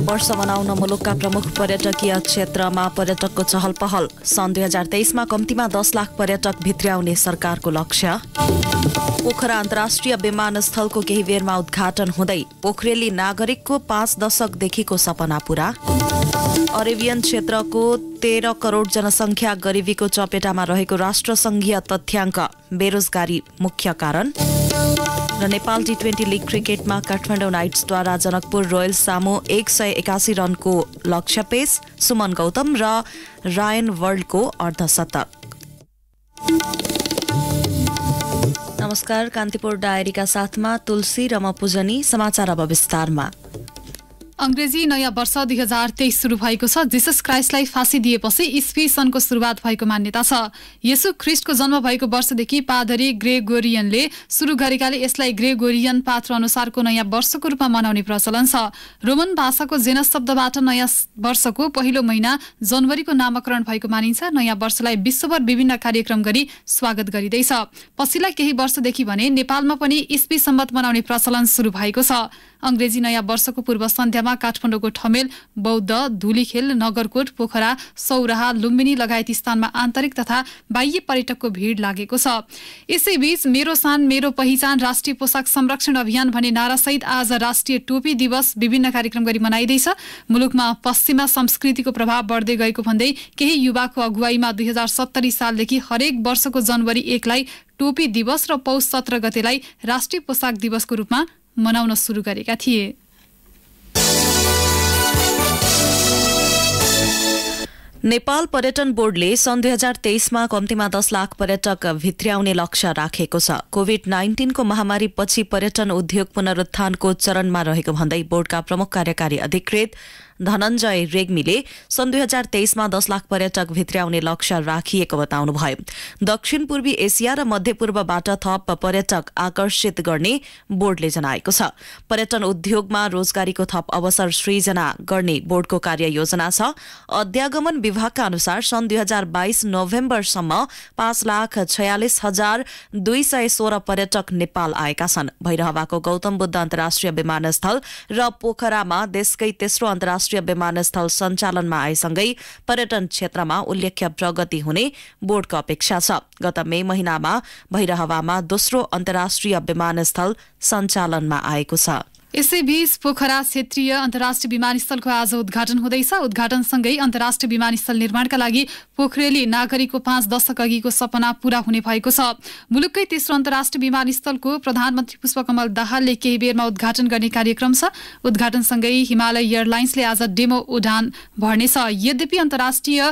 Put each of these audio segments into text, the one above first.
नयाँ वर्ष मनाउन मुलुकका प्रमुख पर्यटकीय क्षेत्रमा पर्यटकको चहल पहल सन् दुई हजार तेइसमा कम्तीमा दस लाख पर्यटक भित्र्याउने सरकारको लक्ष्य पोखरा अन्तर्राष्ट्रिय विमानस्थलको केही बेरमा उद्घाटन हुँदै पोखरेली नागरिकको पाँच दशकदेखिको सपना पूरा अरेबियन क्षेत्रको तेह्र करोड जनसङ्ख्या गरिबीको चपेटामा रहेको राष्ट्रसङ्घीय तथ्याङ्क बेरोजगारी मुख्य कारण र नेपाल टी ट्वेन्टी लिग क्रिकेटमा काठमाडौँ नाइट्सद्वारा जनकपुर रोयल सामु एक सय एकासी रनको लक्ष्य पेश सुमन गौतम र रायन वर्ल्डको अर्धशतक नमस्कार कान्तिपुर डायरीका साथमा तुलसी र म पूजनी समाचार अब विस्तारमा अङ्ग्रेजी नयाँ वर्ष दुई हजार तेइस सुरु भएको छ जिसस क्राइस्टलाई फाँसी दिएपछि इस्वी सनको सुरुवात भएको मान्यता छ यसु ख्रिस्टको जन्म भएको वर्षदेखि पादरी ग्रेगोरियनले सुरु गरेकाले यसलाई ग्रेगोरियन पात्र अनुसारको नयाँ वर्षको रूपमा मनाउने प्रचलन छ रोमन भाषाको जेनस शब्दबाट नयाँ वर्षको पहिलो महिना जनवरीको नामकरण भएको मानिन्छ नयाँ वर्षलाई विश्वभर विभिन्न कार्यक्रम गरी स्वागत गरिँदैछ पछिल्ला केही वर्षदेखि भने नेपालमा पनि इस्वी सम्मत मनाउने प्रचलन सुरु भएको छ अङ्ग्रेजी नयाँ वर्षको पूर्व सन्ध्यामा काठमाडौँको ठमेल बौद्ध धुलीखेल नगरकोट पोखरा सौराहा लुम्बिनी लगायत स्थानमा आन्तरिक तथा बाह्य पर्यटकको भीड़ लागेको छ यसैबीच मेरो सान मेरो पहिचान राष्ट्रिय पोसाक संरक्षण अभियान भन्ने नारासहित आज राष्ट्रिय टोपी दिवस विभिन्न कार्यक्रम गरी मनाइँदैछ मुलुकमा पश्चिमा संस्कृतिको प्रभाव बढ्दै गएको भन्दै केही युवाको अगुवाईमा दुई हजार सत्तरी सालदेखि हरेक वर्षको जनवरी एकलाई टोपी दिवस र पौष सत्र गतेलाई राष्ट्रिय पोसाक दिवसको रूपमा मनाउन सुरु गरेका थिए नेपाल पर्यटन बोर्डले सन् दुई हजार तेइसमा कम्तीमा दस लाख पर्यटक भित्र्याउने लक्ष्य राखेको छ कोविड नाइन्टिनको पछि पर्यटन उद्योग पुनरुत्थानको चरणमा रहेको भन्दै बोर्डका प्रमुख कार्यकारी अधिकृत धनञ्जय रेग्मीले सन् दुई हजार तेइसमा दस लाख पर्यटक भित्र्याउने लक्ष्य राखिएको बताउनुभयो दक्षिण पूर्वी एसिया र मध्यपूर्वबाट थप पर्यटक आकर्षित गर्ने बोर्डले जनाएको छ पर्यटन उद्योगमा रोजगारीको थप अवसर सृजना गर्ने बोर्डको कार्ययोजना छ अध्यागमन विभागका अनुसार सन् दुई हजार बाइस नोभेम्बरसम्म पाँच लाख छयालिस हजार दुई सय सोह्र पर्यटक नेपाल आएका छन् भैरहवाको गौतम बुद्ध अन्तर्राष्ट्रिय विमानस्थल र पोखरामा देशकै तेस्रो अन्तर्राष्ट्रिय अन्तर्राष्ट्रिय विमानस्थल सञ्चालनमा आएसँगै पर्यटन क्षेत्रमा उल्लेख्य प्रगति हुने बोर्डको अपेक्षा छ गत मे महिनामा भैरहवामा दोस्रो अन्तर्राष्ट्रिय विमानस्थल सञ्चालनमा आएको छ यसैबीच पोखरा क्षेत्रीय अन्तर्राष्ट्रिय विमानस्थलको आज उद्घाटन हुँदैछ उद्घाटनसँगै अन्तर्राष्ट्रिय विमानस्थल निर्माणका लागि पोखरेली नागरिकको पाँच दशक अघिको सपना पूरा हुने भएको छ मुलुककै तेस्रो अन्तर्राष्ट्रिय विमानस्थलको प्रधानमन्त्री पुष्पकमल दाहालले केही बेरमा उद्घाटन गर्ने कार्यक्रम छ उद्घाटनसँगै हिमालय एयरलाइन्सले आज डेमो उडान भर्नेछ यद्यपि अन्तर्राष्ट्रिय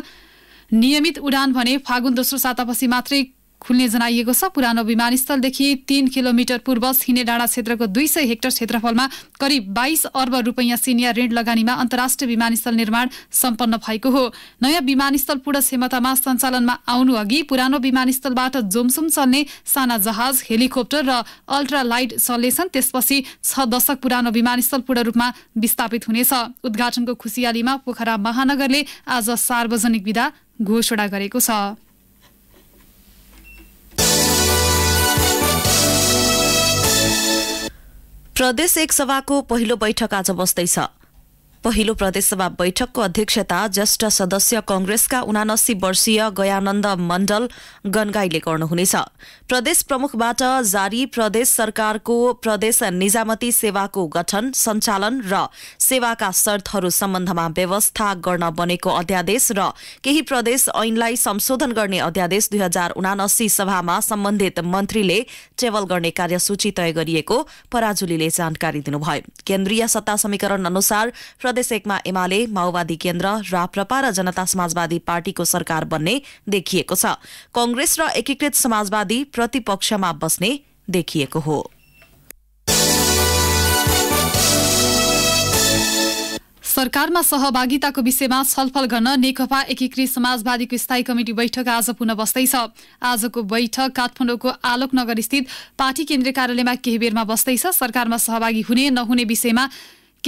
नियमित उडान भने फागुन दोस्रो सातापछि मात्रै खुल्ने जनाइएको छ पुरानो विमानस्थलदेखि तीन किलोमिटर पूर्व सिने डाँडा क्षेत्रको दुई सय हेक्टर क्षेत्रफलमा करिब बाइस अर्ब रुपैयाँ सिनियर ऋण लगानीमा अन्तर्राष्ट्रिय विमानस्थल निर्माण सम्पन्न भएको हो नयाँ विमानस्थल पूर्ण क्षमतामा सञ्चालनमा आउनु अघि पुरानो विमानस्थलबाट जोमसुम चल्ने साना जहाज हेलिकप्टर र अल्ट्रा लाइट चल्नेछन् त्यसपछि छ दशक पुरानो विमानस्थल पूर्ण रूपमा विस्थापित हुनेछ उद्घाटनको खुसियालीमा पोखरा महानगरले आज सार्वजनिक विधा घोषणा गरेको छ प्रदेश एक सभाको पहिलो बैठक आज बस्दैछ पहिलो प्रदेशसभा बैठकको अध्यक्षता ज्येष्ठ सदस्य कंग्रेसका उनासी वर्षीय गयानन्द मण्डल गनगाईले गर्नुहुनेछ प्रदेश प्रमुखबाट जारी प्रदेश सरकारको प्रदेश निजामती सेवाको गठन सञ्चालन र सेवाका शर्तहरू सम्बन्धमा व्यवस्था गर्न बनेको अध्यादेश र केही प्रदेश ऐनलाई संशोधन गर्ने अध्यादेश दुई हजार उनासी सभामा सम्बन्धित मन्त्रीले टेबल गर्ने कार्यसूची तय गरिएको पराजुलीले जानकारी दिनुभयो केन्द्रीय सत्ता समीकरण अनुसार प्रदेश एकमा एमाले माओवादी केन्द्र राप्रपा र जनता समाजवादी पार्टीको सरकार बन्ने देखिएको छ कंग्रेस र एकीकृत समाजवादी प्रतिपक्षमा बस्ने देखिएको हो सरकारमा सहभागिताको विषयमा छलफल गर्न नेकपा एकीकृत समाजवादीको स्थायी कमिटी बैठक आज पुनः बस्दैछ आजको बैठक काठमाडौँको आलोकनगर स्थित पार्टी केन्द्रीय कार्यालयमा केही बेरमा बस्दैछ सरकारमा सहभागी हुने नहुने विषयमा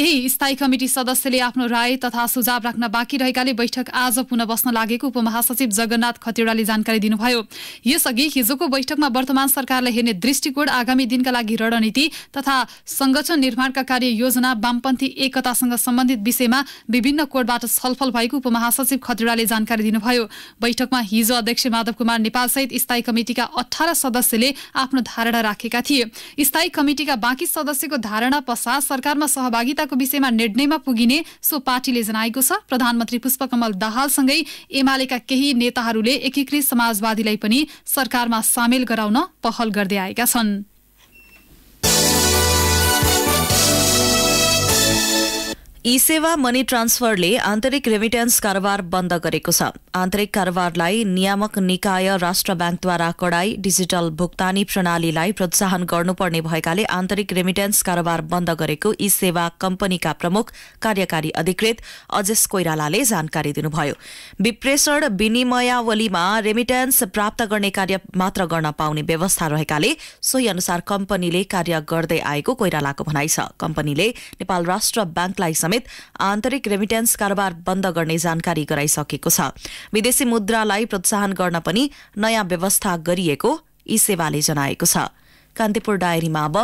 केही स्थायी कमिटी सदस्यले आफ्नो राय तथा सुझाव राख्न बाँकी रहेकाले बैठक आज पुनः बस्न लागेको उपमहासचिव जगन्नाथ खतिवड़ाले जानकारी दिनुभयो यसअघि हिजोको बैठकमा वर्तमान सरकारलाई हेर्ने दृष्टिकोण आगामी दिनका लागि रणनीति तथा संगठन निर्माणका कार्य योजना वामपन्थी एकतासँग सम्बन्धित विषयमा विभिन्न कोडबाट छलफल भएको उपमहासचिव खतिवड़ाले जानकारी दिनुभयो बैठकमा हिजो अध्यक्ष माधव कुमार नेपालसहित स्थायी कमिटिका अठार सदस्यले आफ्नो धारणा राखेका थिए स्थायी कमिटिका बाँकी सदस्यको धारणा पश्चात सरकारमा सहभागिता सुरक्षाको विषयमा निर्णयमा पुगिने सो पार्टीले जनाएको छ प्रधानमन्त्री पुष्पकमल दाहालसँगै एमालेका केही नेताहरूले एकीकृत समाजवादीलाई पनि सरकारमा सामेल गराउन पहल गर्दै आएका छन् ई सेवा मनी ट्रान्सफरले आन्तरिक रेमिटेन्स कारोबार बन्द गरेको छ आन्तरिक कारोबारलाई नियामक निकाय राष्ट्र ब्याङ्कद्वारा कडाई डिजिटल भुक्तानी प्रणालीलाई प्रोत्साहन गर्नुपर्ने भएकाले आन्तरिक रेमिटेन्स कारोबार बन्द गरेको ई सेवा कम्पनीका प्रमुख कार्यकारी अधिकृत अजेश कोइरालाले जानकारी दिनुभयो विप्रेषण विनिमयावलीमा रेमिटेन्स प्राप्त गर्ने कार्य मात्र गर्न पाउने व्यवस्था रहेकाले सोही अनुसार कम्पनीले कार्य गर्दै आएको कोइरालाको भनाइ छ कम्पनीले नेपाल राष्ट्र ब्याङ्कलाई समेत आन्तरिक रेमिट्यान्स कारोबार बन्द गर्ने जानकारी गराइसकेको छ विदेशी मुद्रालाई प्रोत्साहन गर्न पनि नयाँ व्यवस्था गरिएको ई सेवाले जनाएको छ कान्तिपुर डायरीमा अब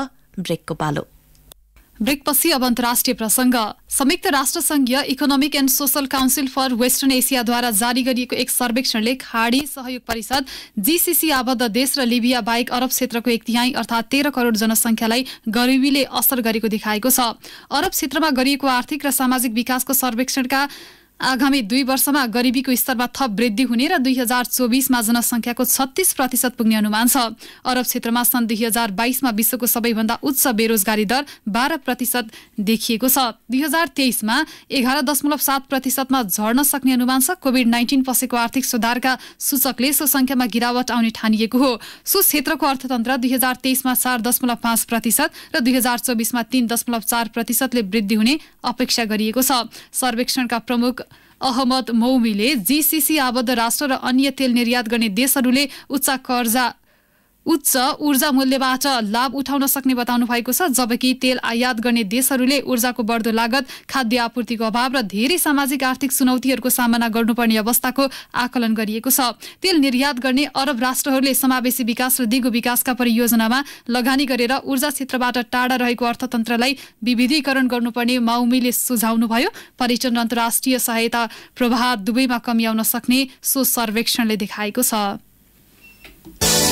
ब्रेकको पालो ब्रेकपछि अब अन्तर्राष्ट्रिय प्रसङ्ग संयुक्त राष्ट्रसङ्घीय economic and social council for western एसियाद्वारा जारी गरिएको एक सर्वेक्षणले खाडी सहयोग परिषद जीसीसी आबद्ध देश र लिबिया बाहेक अरब क्षेत्रको एक तिहाई अर्थात् तेह्र करोड जनसङ्ख्यालाई गरिबीले असर गरेको देखाएको छ अरब क्षेत्रमा गरिएको आर्थिक र सामाजिक विकासको सर्वेक्षणका आगामी दुई वर्षमा गरिबीको स्तरमा थप वृद्धि हुने र दुई हजार चौबिसमा जनसङ्ख्याको छत्तिस प्रतिशत पुग्ने अनुमान छ अरब क्षेत्रमा सन् दुई हजार बाइसमा विश्वको सबैभन्दा उच्च बेरोजगारी दर बाह्र प्रतिशत देखिएको छ दुई हजार तेइसमा एघार दशमलव सात प्रतिशतमा झर्न सक्ने अनुमान छ कोभिड नाइन्टिन पसेको आर्थिक सुधारका सूचकले सो सङ्ख्यामा गिरावट आउने ठानिएको हो सो क्षेत्रको अर्थतन्त्र दुई हजार तेइसमा चार दशमलव पाँच प्रतिशत र दुई हजार चौबिसमा तीन दशमलव चार प्रतिशतले वृद्धि हुने अपेक्षा गरिएको छ सर्वेक्षणका प्रमुख अहमद मौमीले जिसिसी आबद्ध राष्ट्र र अन्य तेल निर्यात गर्ने देशहरूले उच्च कर्जा उच्च ऊर्जा मूल्यबाट लाभ उठाउन सक्ने बताउनु भएको छ जबकि तेल आयात गर्ने देशहरूले ऊर्जाको बढ्दो लागत खाद्य आपूर्तिको अभाव र धेरै सामाजिक आर्थिक चुनौतीहरूको सामना गर्नुपर्ने अवस्थाको आकलन गरिएको छ तेल निर्यात गर्ने अरब राष्ट्रहरूले समावेशी विकास र दिगो विकासका परियोजनामा लगानी गरेर ऊर्जा क्षेत्रबाट टाढा रहेको अर्थतन्त्रलाई विविधीकरण गर्नुपर्ने माउमीले सुझाउनुभयो पर्यटन र अन्तर्राष्ट्रिय सहायता प्रभाव दुवैमा कमी आउन सक्ने सो सर्वेक्षणले देखाएको छ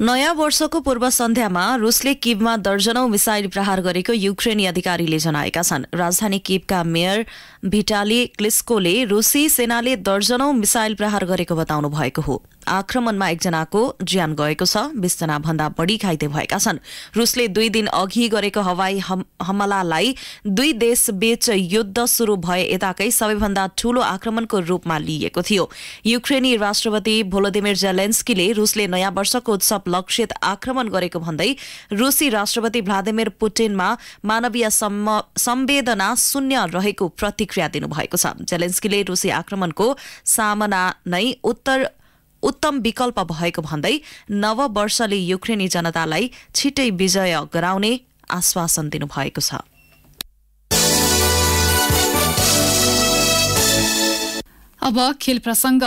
नयाँ वर्षको पूर्व सन्ध्यामा रुसले किबमा दर्जनौं मिसाइल प्रहार गरेको युक्रेनी अधिकारीले जनाएका छन् राजधानी किबका मेयर भिटाली क्लिस्कोले रुसी सेनाले दर्जनौं मिसाइल प्रहार गरेको बताउनु भएको हो आक्रमणमा एकजनाको ज्यान गएको छ बीसजना भन्दा बढी घाइते भएका छन् रुसले दुई दिन अघि गरेको हवाई हमलालाई दुई देश बीच युद्ध शुरू भए यताकै सबैभन्दा ठूलो आक्रमणको रूपमा लिइएको थियो युक्रेनी राष्ट्रपति भोलोदिमिर जेलेन्स्कीले रुसले नयाँ वर्षको उत्सव लक्षित आक्रमण गरेको भन्दै रुसी राष्ट्रपति भ्लादिमिर पुटिनमा मानवीय संवेदना शून्य रहेको प्रतिक्रिया दिनुभएको छ जेलेन्स्कीले रुसी आक्रमणको सामना नै उत्तर उत्तम विकल्प भएको भन्दै वर्षले युक्रेनी जनतालाई छिटै विजय गराउने आश्वासन दिनुभएको छ अब खेल प्रसङ्ग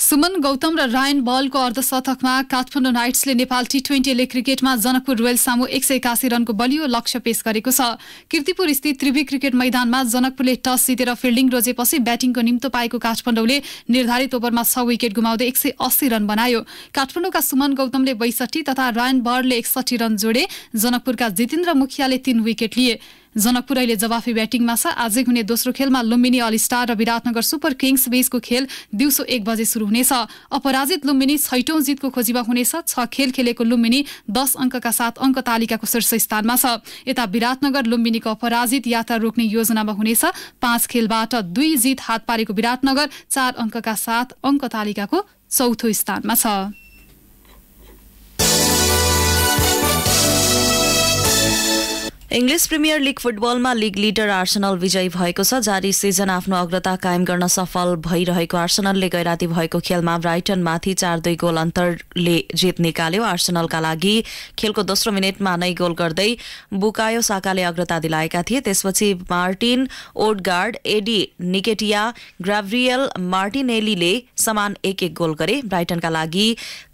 सुमन गौतम र रायन बलको अर्धशतकमा काठमाडौँ नाइट्सले नेपाल टी ट्वेन्टी ले क्रिकेटमा जनकपुर रोयल सामु एक सय एकासी रनको बलियो लक्ष्य पेश गरेको छ किर्तिपुर स्थित त्रिवी क्रिकेट मैदानमा जनकपुरले टस जितेर फिल्डिङ रोजेपछि ब्याटिङको निम्तो पाएको काठमाडौँले निर्धारित ओभरमा छ विकेट गुमाउँदै एक सय अस्सी रन बनायो काठमाडौँका सुमन गौतमले बैसठी तथा रायन बलले एकसठी रन जोडे जनकपुरका जितेन्द्र मुखियाले तीन विकेट लिए जनकपुर अहिले जवाफी ब्याटिङमा छ आजै हुने दोस्रो खेलमा लुम्बिनी अल स्टार र विराटनगर सुपर किङ्स बीचको खेल दिउँसो एक बजे सुरु हुनेछ अपराजित लुम्बिनी छैटौं जितको खोजीमा हुनेछ छ खेल खेलेको लुम्बिनी दस अङ्कका साथ अङ्क तालिकाको शीर्ष स्थानमा छ यता विराटनगर लुम्बिनीको अपराजित यात्रा रोक्ने योजनामा हुनेछ पाँच खेलबाट दुई जित हात पारेको विराटनगर चार अङ्कका साथ अङ्क तालिकाको चौथो स्थानमा छ इङ्ग्लिस प्रिमियर लिग फुटबलमा लिग लिडर आर्सनल विजयी भएको छ जारी सिजन आफ्नो अग्रता कायम गर्न सफल भइरहेको आर्सेनलले गैराती भएको खेलमा ब्राइटनमाथि चार दुई गोल अन्तरले जित निकाल्यो आर्सनलका लागि खेलको दोस्रो मिनटमा नै गोल गर्दै बुकायो साकाले अग्रता दिलाएका थिए त्यसपछि मार्टिन ओडगार्ड एडी निकेटिया ग्राभ्रियल मार्टिनेलीले समान एक एक गोल गरे ब्राइटनका लागि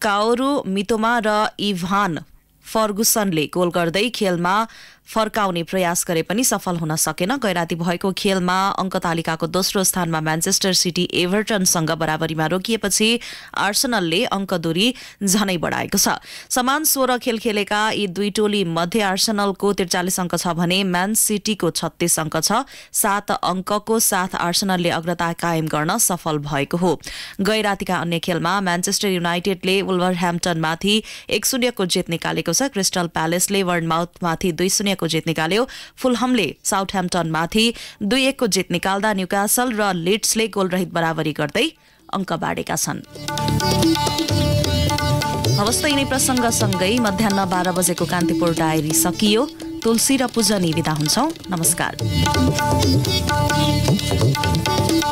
काओरू मितोमा र इभान फर्गुसनले गोल गर्दै खेलमा फर्काउने प्रयास गरे पनि सफल हुन सकेन गैराती भएको खेलमा तालिकाको दोस्रो स्थानमा म्यान्चेस्टर सिटी एभर्टनसँग बराबरीमा रोकिएपछि आर्सनलले अङ्क दूरी झनै बढाएको छ समान सोह्र खेल खेलेका यी दुई टोली मध्ये आर्सनलको त्रिचालिस अङ्क छ भने म्यान सिटीको छत्तीस अङ्क छ सात अङ्कको साथ आर्सनलले अग्रता कायम गर्न सफल भएको हो गैरातीका अन्य खेलमा म्यान्चेस्टर युनाइटेडले वुल्भर ह्याम्पटनमाथि एक शून्यको जित निकालेको छ क्रिस्टल प्यालेसले माउथमाथि दुई शून्य शून्यको जित निकाल्यो फुलहमले साउथ ह्याम्पटनमाथि दुई एकको जित निकाल्दा न्युकासल र लिड्सले गोलरहित बराबरी गर्दै अङ्क बाँडेका छन् हवस् त यिनै प्रसङ्गसँगै मध्याह बाह्र बजेको कान्तिपुर डायरी सकियो तुलसी र पूजनी विदा हुन्छौँ नमस्कार